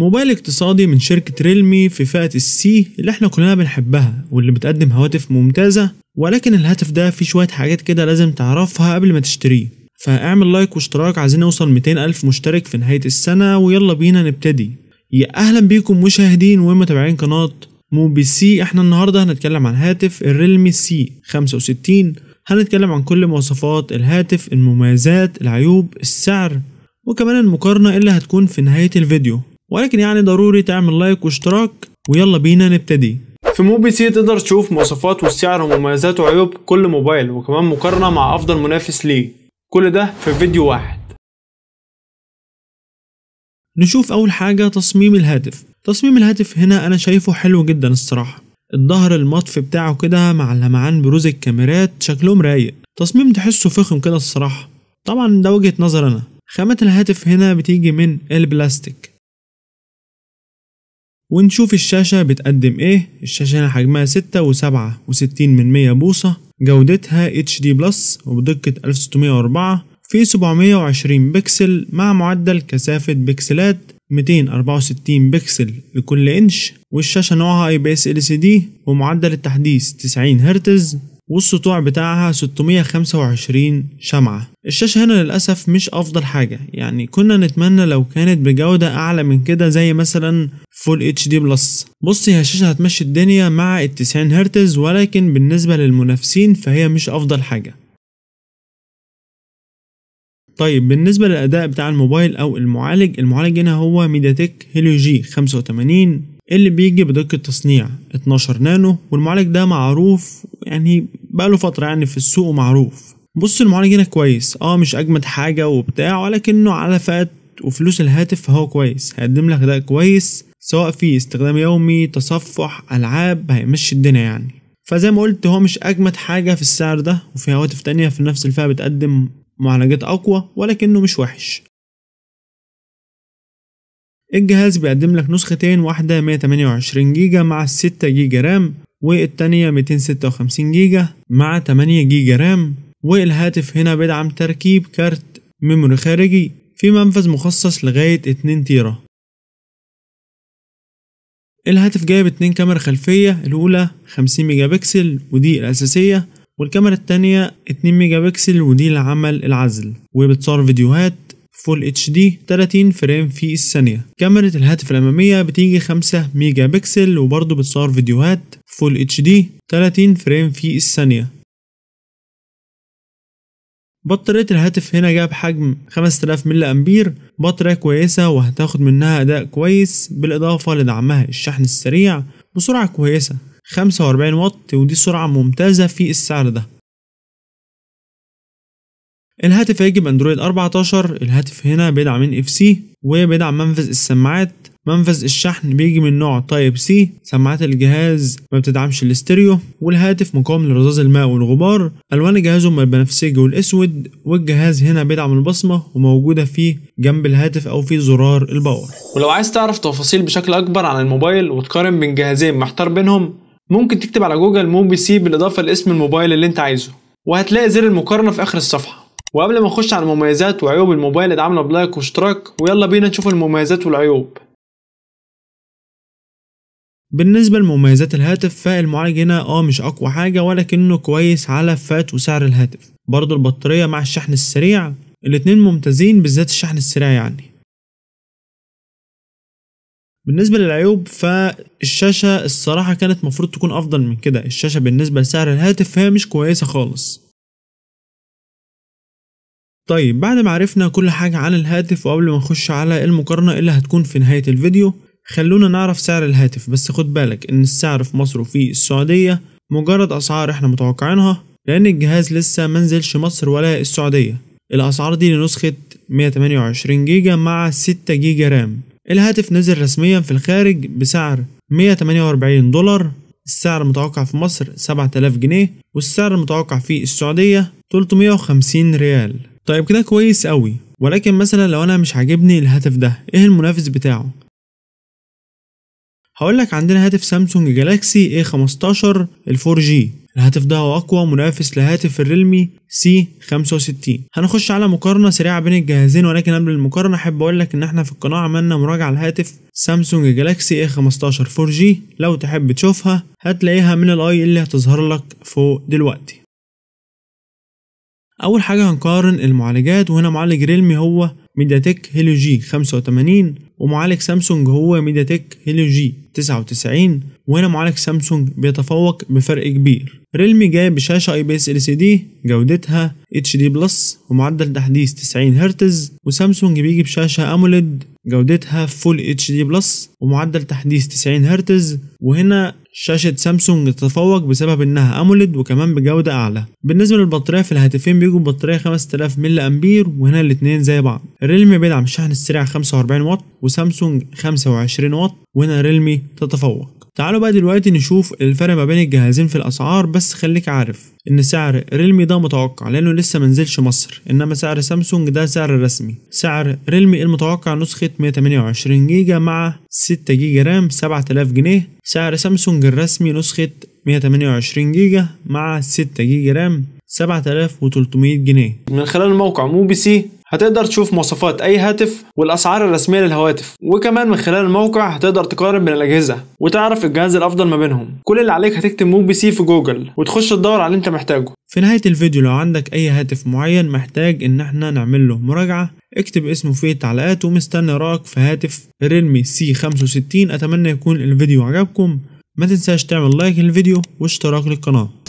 موبايل اقتصادي من شركة ريلمي في فئة السي اللي احنا كلنا بنحبها واللي بتقدم هواتف ممتازة ولكن الهاتف ده فيه شوية حاجات كده لازم تعرفها قبل ما تشتريه فاعمل لايك واشتراك عايزين نوصل 200 ألف مشترك في نهاية السنة ويلا بينا نبتدي يا أهلا بيكم مشاهدين ومتابعين قناة موبي سي احنا النهاردة هنتكلم عن هاتف الريلمي سي 65 هنتكلم عن كل مواصفات الهاتف المميزات العيوب السعر وكمان المقارنة اللي هتكون في نهاية الفيديو ولكن يعني ضروري تعمل لايك واشتراك ويلا بينا نبتدي في موبي سي تقدر تشوف مواصفات والسعر ومميزات وعيوب كل موبايل وكمان مقارنة مع أفضل منافس ليه كل ده في فيديو واحد نشوف أول حاجة تصميم الهاتف تصميم الهاتف هنا أنا شايفه حلو جدا الصراحة الظهر المطفي بتاعه كده مع لمعان بروز الكاميرات شكلهم رايق تصميم تحسه فخم كده الصراحة طبعا ده وجهة نظر أنا خامات الهاتف هنا بتيجي من البلاستيك ونشوف الشاشة بتقدم ايه الشاشة هنا حجمها ستة وسبعة وستين من مية بوصة جودتها HD بلس وبدقة 1604 في 720 بكسل مع معدل كثافة بكسلات 264 بكسل لكل انش والشاشة نوعها اي بي اس ال سي دي ومعدل التحديث 90 هرتز والسطوع بتاعها 625 شمعة الشاشة هنا للأسف مش أفضل حاجة يعني كنا نتمنى لو كانت بجودة أعلى من كده زي مثلا فول اتش دي بلس بص هي الشاشة هتمشي الدنيا مع ال 90 هرتز ولكن بالنسبة للمنافسين فهي مش أفضل حاجة طيب بالنسبة للأداء بتاع الموبايل أو المعالج المعالج هنا هو ميداتك هيليو جي 85 اللي بيجي بدقة تصنيع 12 نانو والمعالج ده معروف يعني بقاله فترة يعني في السوق ومعروف بص المعالج هنا كويس اه مش اجمد حاجة وبتاع ولكنه على فات وفلوس الهاتف فهو كويس هيقدم لك اداء كويس سواء في استخدام يومي تصفح العاب هيمشي الدنيا يعني فزي ما قلت هو مش اجمد حاجة في السعر ده وفي هواتف تانية في نفس الفئة بتقدم معالجات اقوى ولكنه مش وحش الجهاز بيقدم لك نسختين واحدة 128 جيجا مع 6 جيجا رام والتانية 256 جيجا مع 8 جيجا رام والهاتف هنا بيدعم تركيب كارت ميموري خارجي في منفذ مخصص لغاية 2 تيرا الهاتف جايب اتنين كاميرا خلفية الأولى 50 ميجا بكسل ودي الأساسية والكاميرا التانية 2 ميجا بكسل ودي لعمل العزل وبتصور فيديوهات فول اتش دي 30 فريم في الثانية كاميرا الهاتف الأمامية بتيجي 5 ميجا بكسل وبرضه بتصور فيديوهات فول اتش دي 30 فريم في الثانية بطارية الهاتف هنا جاب حجم 5000 ملي أمبير بطارية كويسة وهتاخد منها أداء كويس بالإضافة لدعمها الشحن السريع بسرعة كويسة 45 واط ودي سرعة ممتازة في السعر ده الهاتف هيجي باندرويد 14 الهاتف هنا بيدعم ان اف سي وبيدعم منفذ السماعات منفذ الشحن بيجي من نوع تايب سي سماعات الجهاز ما بتدعمش الاستيريو والهاتف مقاوم لرذاذ الماء والغبار الوان جهازه هما البنفسجي والاسود والجهاز هنا بيدعم البصمه وموجوده فيه جنب الهاتف او في زرار الباور ولو عايز تعرف تفاصيل بشكل اكبر عن الموبايل وتقارن بين جهازين محتار بينهم ممكن تكتب على جوجل موبي سي بالاضافه لاسم الموبايل اللي انت عايزه وهتلاقي زر المقارنه في اخر الصفحه وقبل ما نخش على المميزات وعيوب الموبايل ادعمنا بلايك واشتراك ويلا بينا نشوف المميزات والعيوب بالنسبة لمميزات الهاتف فالمعالج هنا اه مش اقوى حاجة ولكنه كويس على فات وسعر الهاتف برضه البطارية مع الشحن السريع الاتنين ممتازين بالذات الشحن السريع يعني بالنسبة للعيوب فالشاشة الصراحة كانت مفروض تكون أفضل من كده الشاشة بالنسبة لسعر الهاتف فهي مش كويسة خالص طيب بعد ما عرفنا كل حاجة عن الهاتف وقبل ما نخش على المقارنة إيه اللي هتكون في نهاية الفيديو خلونا نعرف سعر الهاتف بس خد بالك ان السعر في مصر وفي السعودية مجرد اسعار احنا متوقعينها لان الجهاز لسه منزلش مصر ولا السعودية الاسعار دي لنسخة 128 جيجا مع 6 جيجا رام الهاتف نزل رسميا في الخارج بسعر 148 دولار السعر المتوقع في مصر 7000 جنيه والسعر المتوقع في السعودية 350 ريال طيب كده كويس قوي ولكن مثلا لو انا مش عاجبني الهاتف ده ايه المنافس بتاعه هقول لك عندنا هاتف سامسونج جالاكسي A15 4 جي الهاتف ده هو أقوى منافس لهاتف الريلمي سي 65 هنخش على مقارنة سريعة بين الجهازين ولكن قبل المقارنة أحب أقول لك إن إحنا في القناة عملنا مراجعة لهاتف سامسونج جالاكسي A15 4G لو تحب تشوفها هتلاقيها من الأي اللي هتظهر لك فوق دلوقتي اول حاجه هنقارن المعالجات وهنا معالج ريلمي هو تك هيليو جي 85 ومعالج سامسونج هو تك هيليو جي 99 وهنا معالج سامسونج بيتفوق بفرق كبير ريلمي جاي بشاشة اي بي اس ال سي دي جودتها اتش دي بلس ومعدل تحديث 90 هرتز وسامسونج بيجي بشاشة اموليد جودتها فول اتش دي بلس ومعدل تحديث 90 هرتز وهنا شاشة سامسونج تتفوق بسبب انها اموليد وكمان بجودة اعلى بالنسبة للبطارية في الهاتفين بيجوا بطارية 5000 ملي امبير وهنا الاتنين زي بعض ريلمي بيدعم الشحن السريع 45 واط وسامسونج 25 واط وهنا ريلمي تتفوق تعالوا بقى دلوقتي نشوف الفرق ما بين الجهازين في الاسعار بس خليك عارف ان سعر ريلمي ده متوقع لانه لسه منزلش مصر انما سعر سامسونج ده سعر رسمي سعر ريلمي المتوقع نسخة 128 جيجا مع 6 جيجا رام 7000 جنيه سعر سامسونج الرسمي نسخة 128 جيجا مع 6 جيجا رام 7300 جنيه من خلال موقع موبيسي هتقدر تشوف مواصفات أي هاتف والأسعار الرسمية للهواتف وكمان من خلال الموقع هتقدر تقارن بين الأجهزة وتعرف الجهاز الأفضل ما بينهم كل اللي عليك هتكتب مو بي سي في جوجل وتخش تدور على اللي أنت محتاجه في نهاية الفيديو لو عندك أي هاتف معين محتاج إن احنا نعمل له مراجعة اكتب اسمه في التعليقات ومستني رايك في هاتف ريلمي سي 65 أتمنى يكون الفيديو عجبكم ما تنساش تعمل لايك للفيديو واشتراك للقناة